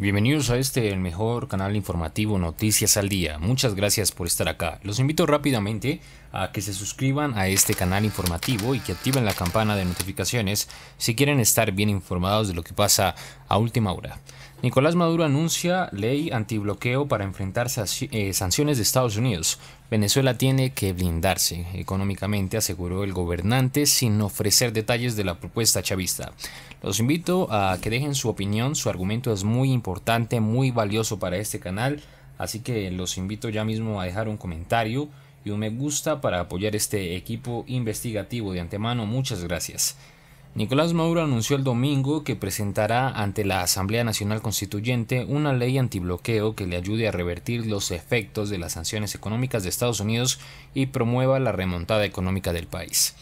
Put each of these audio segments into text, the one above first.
Bienvenidos a este, el mejor canal informativo Noticias al Día. Muchas gracias por estar acá. Los invito rápidamente a que se suscriban a este canal informativo y que activen la campana de notificaciones si quieren estar bien informados de lo que pasa a última hora. Nicolás Maduro anuncia ley antibloqueo para enfrentar a eh, sanciones de Estados Unidos. Venezuela tiene que blindarse económicamente, aseguró el gobernante sin ofrecer detalles de la propuesta chavista. Los invito a que dejen su opinión, su argumento es muy importante, muy valioso para este canal, así que los invito ya mismo a dejar un comentario y un me gusta para apoyar este equipo investigativo de antemano. Muchas gracias. Nicolás Maduro anunció el domingo que presentará ante la Asamblea Nacional Constituyente una ley antibloqueo que le ayude a revertir los efectos de las sanciones económicas de Estados Unidos y promueva la remontada económica del país.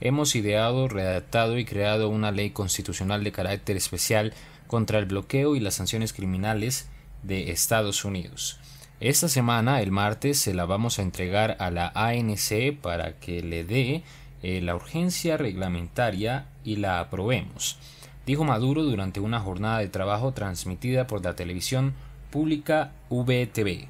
Hemos ideado, redactado y creado una ley constitucional de carácter especial contra el bloqueo y las sanciones criminales de Estados Unidos. Esta semana, el martes, se la vamos a entregar a la ANC para que le dé eh, la urgencia reglamentaria y la aprobemos, dijo Maduro durante una jornada de trabajo transmitida por la televisión pública VTV.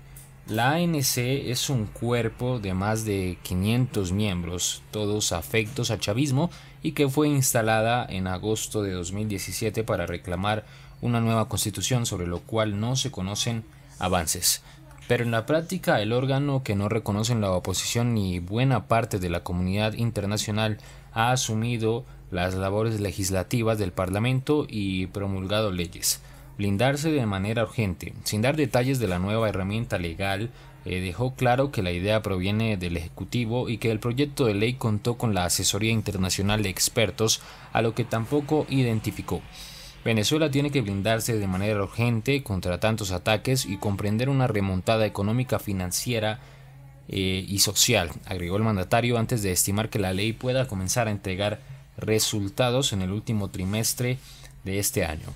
La ANC es un cuerpo de más de 500 miembros, todos afectos al chavismo, y que fue instalada en agosto de 2017 para reclamar una nueva constitución sobre lo cual no se conocen avances. Pero en la práctica, el órgano que no reconocen la oposición ni buena parte de la comunidad internacional ha asumido las labores legislativas del Parlamento y promulgado leyes. Blindarse de manera urgente, sin dar detalles de la nueva herramienta legal, eh, dejó claro que la idea proviene del Ejecutivo y que el proyecto de ley contó con la asesoría internacional de expertos, a lo que tampoco identificó. Venezuela tiene que blindarse de manera urgente contra tantos ataques y comprender una remontada económica, financiera eh, y social, agregó el mandatario antes de estimar que la ley pueda comenzar a entregar resultados en el último trimestre de este año.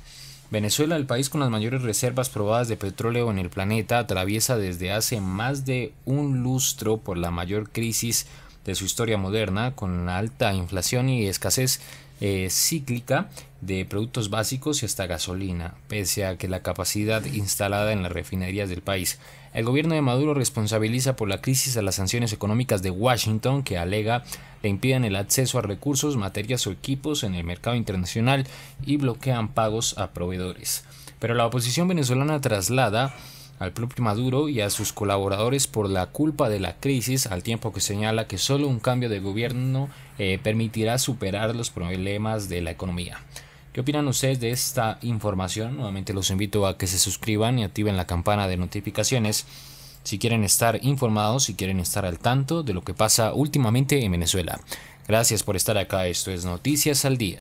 Venezuela, el país con las mayores reservas probadas de petróleo en el planeta, atraviesa desde hace más de un lustro por la mayor crisis de su historia moderna, con alta inflación y escasez eh, cíclica de productos básicos y hasta gasolina, pese a que la capacidad instalada en las refinerías del país. El gobierno de Maduro responsabiliza por la crisis a las sanciones económicas de Washington que alega le impiden el acceso a recursos, materias o equipos en el mercado internacional y bloquean pagos a proveedores. Pero la oposición venezolana traslada al propio Maduro y a sus colaboradores por la culpa de la crisis, al tiempo que señala que solo un cambio de gobierno eh, permitirá superar los problemas de la economía. ¿Qué opinan ustedes de esta información? Nuevamente los invito a que se suscriban y activen la campana de notificaciones si quieren estar informados, si quieren estar al tanto de lo que pasa últimamente en Venezuela. Gracias por estar acá, esto es Noticias al Día.